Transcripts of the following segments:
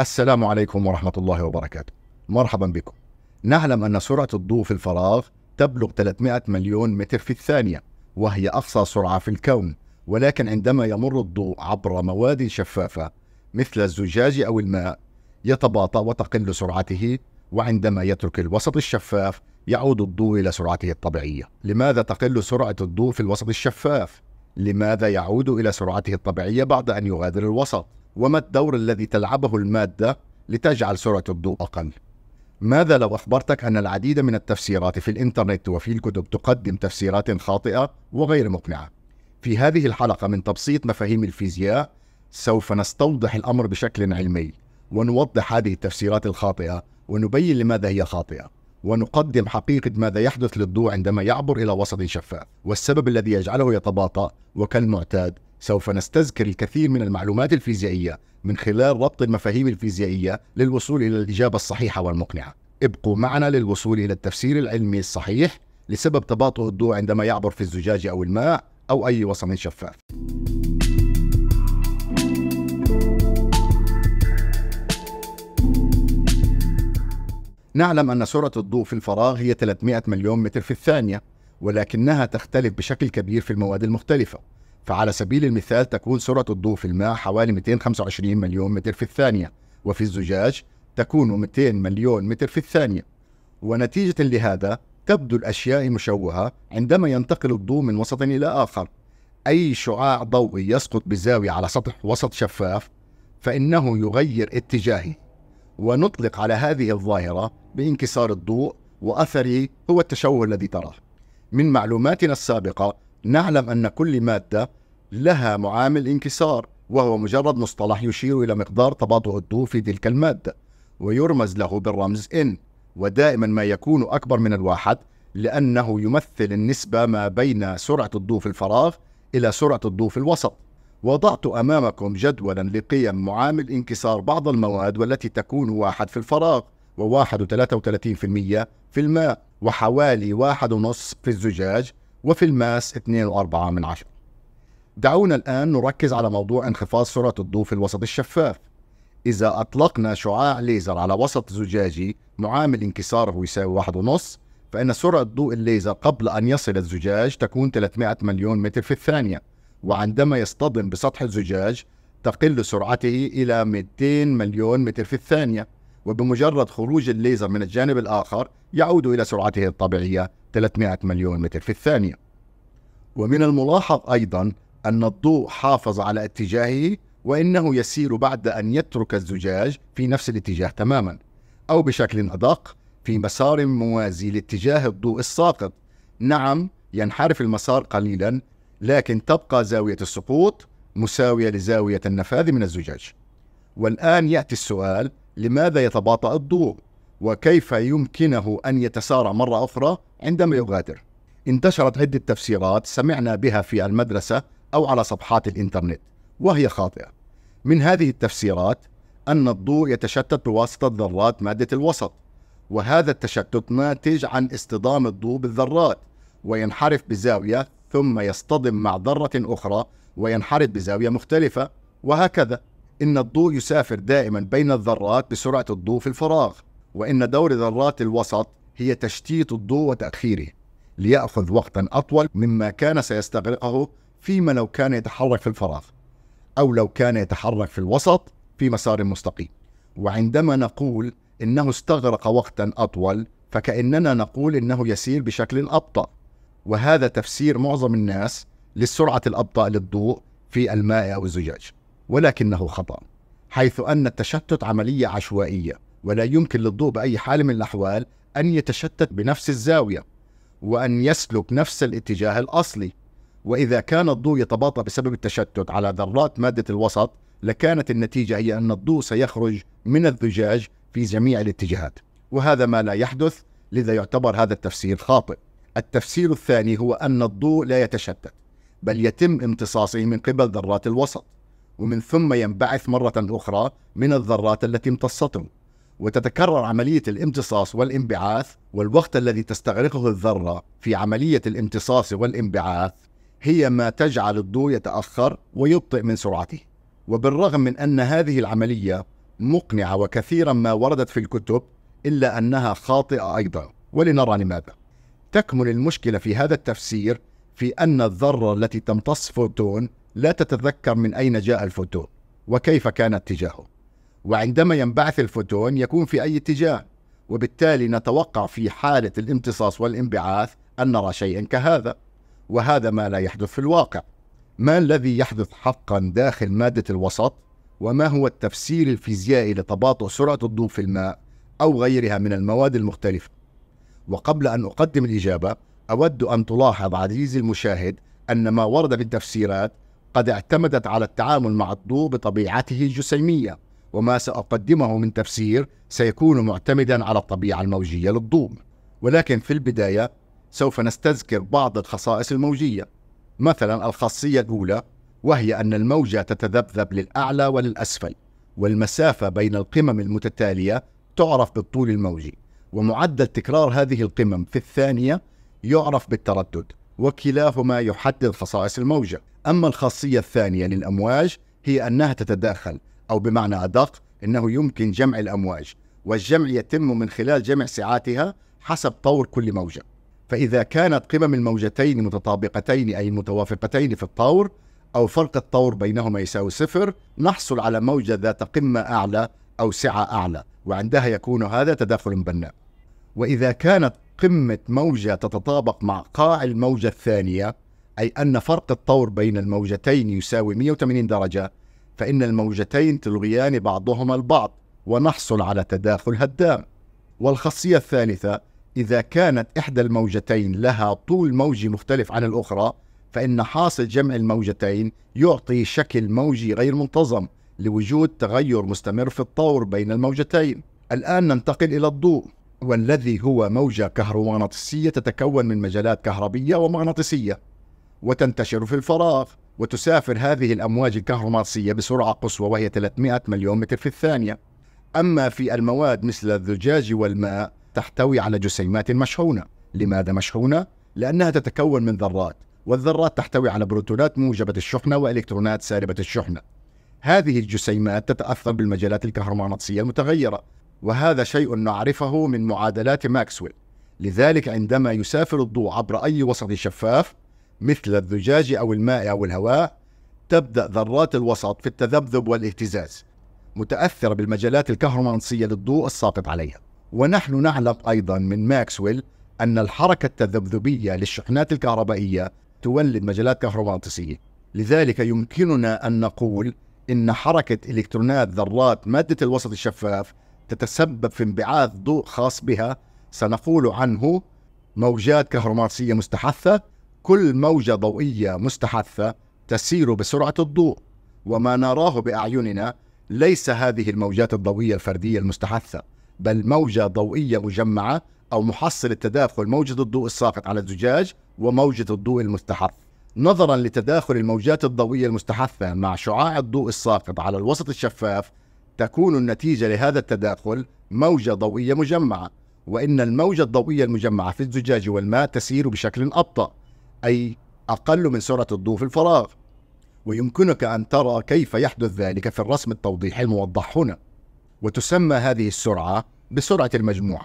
السلام عليكم ورحمة الله وبركاته مرحبا بكم نعلم أن سرعة الضوء في الفراغ تبلغ 300 مليون متر في الثانية وهي أقصى سرعة في الكون ولكن عندما يمر الضوء عبر مواد شفافة مثل الزجاج أو الماء يتباطأ وتقل سرعته وعندما يترك الوسط الشفاف يعود الضوء إلى سرعته الطبيعية لماذا تقل سرعة الضوء في الوسط الشفاف؟ لماذا يعود إلى سرعته الطبيعية بعد أن يغادر الوسط؟ وما الدور الذي تلعبه المادة لتجعل سرعة الضوء أقل؟ ماذا لو أخبرتك أن العديد من التفسيرات في الإنترنت وفي الكتب تقدم تفسيرات خاطئة وغير مقنعة؟ في هذه الحلقة من تبسيط مفاهيم الفيزياء سوف نستوضح الأمر بشكل علمي ونوضح هذه التفسيرات الخاطئة ونبين لماذا هي خاطئة ونقدم حقيقة ماذا يحدث للضوء عندما يعبر إلى وسط شفاف والسبب الذي يجعله يتباطأ وكالمعتاد سوف نستذكر الكثير من المعلومات الفيزيائية من خلال ربط المفاهيم الفيزيائية للوصول إلى الإجابة الصحيحة والمقنعة. ابقوا معنا للوصول إلى التفسير العلمي الصحيح لسبب تباطؤ الضوء عندما يعبر في الزجاج أو الماء أو أي وصم شفاف. نعلم أن سرعة الضوء في الفراغ هي 300 مليون متر في الثانية، ولكنها تختلف بشكل كبير في المواد المختلفة. فعلى سبيل المثال تكون سرعة الضوء في الماء حوالي 225 مليون متر في الثانية وفي الزجاج تكون 200 مليون متر في الثانية ونتيجة لهذا تبدو الأشياء مشوهة عندما ينتقل الضوء من وسط إلى آخر أي شعاع ضوئي يسقط بزاوية على سطح وسط شفاف فإنه يغير اتجاهه ونطلق على هذه الظاهرة بانكسار الضوء وأثره هو التشوه الذي تراه من معلوماتنا السابقة نعلم أن كل مادة لها معامل انكسار وهو مجرد مصطلح يشير إلى مقدار تباطؤ الضوء في تلك المادة ويرمز له بالرمز N ودائما ما يكون أكبر من الواحد لأنه يمثل النسبة ما بين سرعة الضوء في الفراغ إلى سرعة الضوء في الوسط وضعت أمامكم جدولا لقيم معامل انكسار بعض المواد والتي تكون واحد في الفراغ و1.33% في الماء وحوالي واحد ونصف في الزجاج وفي الماس 2.4 من عشر دعونا الآن نركز على موضوع انخفاض سرعة الضوء في الوسط الشفاف. إذا أطلقنا شعاع ليزر على وسط زجاجي معامل انكساره يساوي واحد ونص فإن سرعة ضوء الليزر قبل أن يصل الزجاج تكون 300 مليون متر في الثانية وعندما يصطدم بسطح الزجاج تقل سرعته إلى 200 مليون متر في الثانية وبمجرد خروج الليزر من الجانب الآخر يعود إلى سرعته الطبيعية 300 مليون متر في الثانية ومن الملاحظ أيضا أن الضوء حافظ على اتجاهه وإنه يسير بعد أن يترك الزجاج في نفس الاتجاه تماما أو بشكل أدق في مسار موازي لاتجاه الضوء الساقط نعم ينحرف المسار قليلا لكن تبقى زاوية السقوط مساوية لزاوية النفاذ من الزجاج والآن يأتي السؤال لماذا يتباطأ الضوء وكيف يمكنه أن يتسارع مرة أخرى عندما يغادر انتشرت عدة تفسيرات سمعنا بها في المدرسة أو على صفحات الإنترنت وهي خاطئة من هذه التفسيرات أن الضوء يتشتت بواسطة ذرات مادة الوسط وهذا التشتت ناتج عن اصطدام الضوء بالذرات وينحرف بزاوية ثم يصطدم مع ذرة أخرى وينحرف بزاوية مختلفة وهكذا إن الضوء يسافر دائما بين الذرات بسرعة الضوء في الفراغ وإن دور ذرات الوسط هي تشتيت الضوء وتأخيره ليأخذ وقتا أطول مما كان سيستغرقه فيما لو كان يتحرك في الفراغ أو لو كان يتحرك في الوسط في مسار مستقيم وعندما نقول إنه استغرق وقتا أطول فكأننا نقول إنه يسير بشكل أبطأ وهذا تفسير معظم الناس للسرعة الأبطأ للضوء في الماء أو الزجاج ولكنه خطأ حيث أن التشتت عملية عشوائية ولا يمكن للضوء بأي حال من الأحوال أن يتشتت بنفس الزاوية وأن يسلك نفس الاتجاه الأصلي وإذا كان الضوء يتباطأ بسبب التشتت على ذرات مادة الوسط لكانت النتيجة هي أن الضوء سيخرج من الزجاج في جميع الاتجاهات وهذا ما لا يحدث لذا يعتبر هذا التفسير خاطئ التفسير الثاني هو أن الضوء لا يتشتت بل يتم امتصاصه من قبل ذرات الوسط ومن ثم ينبعث مرة أخرى من الذرات التي امتصته وتتكرر عملية الامتصاص والانبعاث والوقت الذي تستغرقه الذرة في عملية الامتصاص والانبعاث هي ما تجعل الضوء يتأخر ويبطئ من سرعته وبالرغم من أن هذه العملية مقنعة وكثيرا ما وردت في الكتب إلا أنها خاطئة أيضا ولنرى لماذا تكمن المشكلة في هذا التفسير في أن الذرة التي تمتص فوتون لا تتذكر من أين جاء الفوتون وكيف كان اتجاهه وعندما ينبعث الفوتون يكون في أي اتجاه وبالتالي نتوقع في حالة الامتصاص والانبعاث أن نرى شيئا كهذا وهذا ما لا يحدث في الواقع ما الذي يحدث حقا داخل مادة الوسط وما هو التفسير الفيزيائي لتباطؤ سرعة الضوء في الماء أو غيرها من المواد المختلفة وقبل أن أقدم الإجابة أود أن تلاحظ عزيزي المشاهد أن ما ورد في التفسيرات قد اعتمدت على التعامل مع الضوء بطبيعته الجسيمية وما سأقدمه من تفسير سيكون معتمدا على الطبيعة الموجية للضوء ولكن في البداية سوف نستذكر بعض الخصائص الموجية مثلا الخاصية الأولى وهي أن الموجة تتذبذب للأعلى وللأسفل والمسافة بين القمم المتتالية تعرف بالطول الموجي ومعدل تكرار هذه القمم في الثانية يعرف بالتردد وكلاهما يحدد خصائص الموجة أما الخاصية الثانية للأمواج هي أنها تتداخل أو بمعنى أدق أنه يمكن جمع الأمواج والجمع يتم من خلال جمع ساعاتها حسب طور كل موجة فإذا كانت قمم الموجتين متطابقتين أي متوافقتين في الطور أو فرق الطور بينهما يساوي صفر نحصل على موجة ذات قمة أعلى أو سعة أعلى وعندها يكون هذا تداخل بناء وإذا كانت قمة موجة تتطابق مع قاع الموجة الثانية أي أن فرق الطور بين الموجتين يساوي 180 درجة فإن الموجتين تلغيان بعضهما البعض ونحصل على تداخل هدام والخاصية الثالثة إذا كانت إحدى الموجتين لها طول موجي مختلف عن الأخرى فإن حاصل جمع الموجتين يعطي شكل موجي غير منتظم لوجود تغير مستمر في الطور بين الموجتين الآن ننتقل إلى الضوء والذي هو موجة كهرومغناطيسية تتكون من مجالات كهربية ومغناطيسية وتنتشر في الفراغ وتسافر هذه الأمواج الكهرومغناطيسية بسرعة قصوى وهي 300 مليون متر في الثانية أما في المواد مثل الزجاج والماء تحتوي على جسيمات مشحونة لماذا مشحونة؟ لأنها تتكون من ذرات والذرات تحتوي على بروتونات موجبة الشحنة وإلكترونات سالبة الشحنة هذه الجسيمات تتأثر بالمجالات الكهرومغناطيسية المتغيرة وهذا شيء نعرفه من معادلات ماكسويل لذلك عندما يسافر الضوء عبر أي وسط شفاف مثل الزجاج أو الماء أو الهواء تبدأ ذرات الوسط في التذبذب والاهتزاز متأثرة بالمجالات الكهرومغناطيسية للضوء الساقط عليها ونحن نعلم أيضا من ماكسويل أن الحركة التذبذبية للشحنات الكهربائية تولد مجالات كهرومغناطيسية لذلك يمكننا أن نقول إن حركة إلكترونات ذرات مادة الوسط الشفاف تتسبب في انبعاث ضوء خاص بها سنقول عنه موجات كهرومغناطيسية مستحثة كل موجة ضوئية مستحثة تسير بسرعة الضوء وما نراه بأعيننا ليس هذه الموجات الضوئية الفردية المستحثة بل موجة ضوئية مجمعة أو محصلة تداخل موجة الضوء الساقط على الزجاج وموجة الضوء المستحف نظرا لتداخل الموجات الضوئية المستحثة مع شعاع الضوء الساقط على الوسط الشفاف تكون النتيجة لهذا التداخل موجة ضوئية مجمعة وإن الموجة الضوئية المجمعة في الزجاج والماء تسير بشكل أبطأ أي أقل من سرعة الضوء في الفراغ ويمكنك أن ترى كيف يحدث ذلك في الرسم التوضيحي الموضح هنا وتسمى هذه السرعة بسرعة المجموعة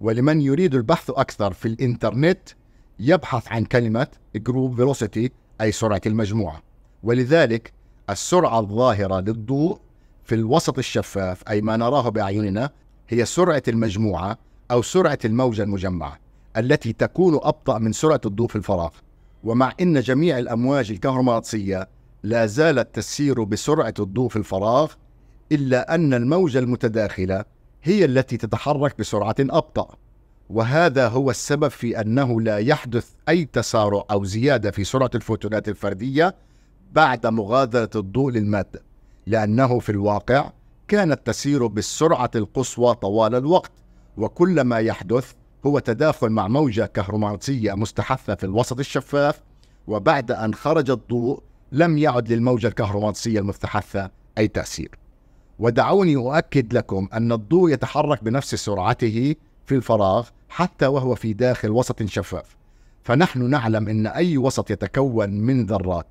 ولمن يريد البحث أكثر في الإنترنت يبحث عن كلمة جروب Velocity أي سرعة المجموعة ولذلك السرعة الظاهرة للضوء في الوسط الشفاف أي ما نراه بأعيننا هي سرعة المجموعة أو سرعة الموجة المجمعة التي تكون أبطأ من سرعة الضوء في الفراغ ومع أن جميع الأمواج الكهرومغناطيسية لا زالت تسير بسرعة الضوء في الفراغ إلا أن الموجة المتداخلة هي التي تتحرك بسرعة أبطأ وهذا هو السبب في أنه لا يحدث أي تسارع أو زيادة في سرعة الفوتونات الفردية بعد مغادرة الضوء للمادة لأنه في الواقع كانت تسير بالسرعة القصوى طوال الوقت وكل ما يحدث هو تداخل مع موجة كهرومغناطيسية مستحثة في الوسط الشفاف وبعد أن خرج الضوء لم يعد للموجة الكهرومغناطيسية المستحثة أي تأثير ودعوني أؤكد لكم أن الضوء يتحرك بنفس سرعته في الفراغ حتى وهو في داخل وسط شفاف فنحن نعلم أن أي وسط يتكون من ذرات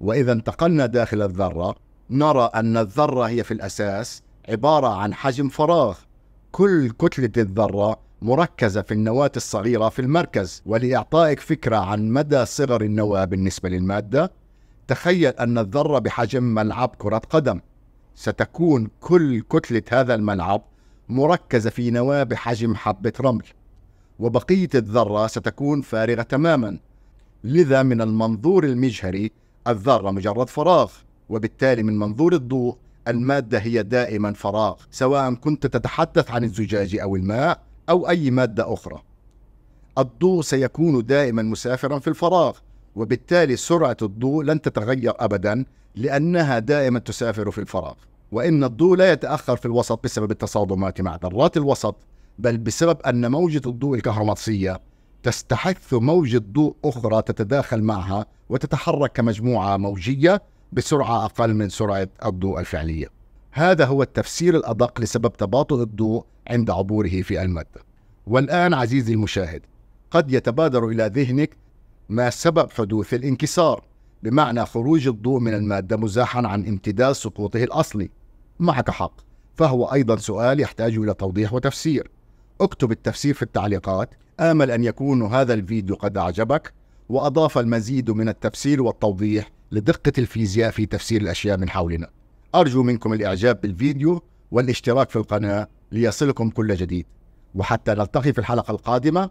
وإذا انتقلنا داخل الذرة نرى أن الذرة هي في الأساس عبارة عن حجم فراغ كل كتلة الذرة مركزة في النواة الصغيرة في المركز ولإعطائك فكرة عن مدى صغر النواة بالنسبة للمادة تخيل أن الذرة بحجم ملعب كرة قدم ستكون كل كتلة هذا الملعب مركزة في نواة بحجم حبة رمل وبقية الذرة ستكون فارغة تماما لذا من المنظور المجهري الذرة مجرد فراغ وبالتالي من منظور الضوء المادة هي دائما فراغ سواء كنت تتحدث عن الزجاج أو الماء أو أي مادة أخرى الضوء سيكون دائما مسافرا في الفراغ وبالتالي سرعة الضوء لن تتغير أبدا لأنها دائما تسافر في الفراغ وإن الضوء لا يتأخر في الوسط بسبب التصادمات مع ذرات الوسط بل بسبب أن موجة الضوء الكهرومغناطيسية تستحث موجة ضوء أخرى تتداخل معها وتتحرك كمجموعة موجية بسرعة أقل من سرعة الضوء الفعلية هذا هو التفسير الأدق لسبب تباطؤ الضوء عند عبوره في المادة والآن عزيزي المشاهد قد يتبادر إلى ذهنك ما سبب حدوث الانكسار بمعنى خروج الضوء من المادة مزاحا عن امتداد سقوطه الأصلي معك حق فهو أيضا سؤال يحتاج إلى توضيح وتفسير اكتب التفسير في التعليقات آمل أن يكون هذا الفيديو قد أعجبك وأضاف المزيد من التفسير والتوضيح لدقة الفيزياء في تفسير الأشياء من حولنا أرجو منكم الإعجاب بالفيديو والاشتراك في القناة ليصلكم كل جديد وحتى نلتقي في الحلقة القادمة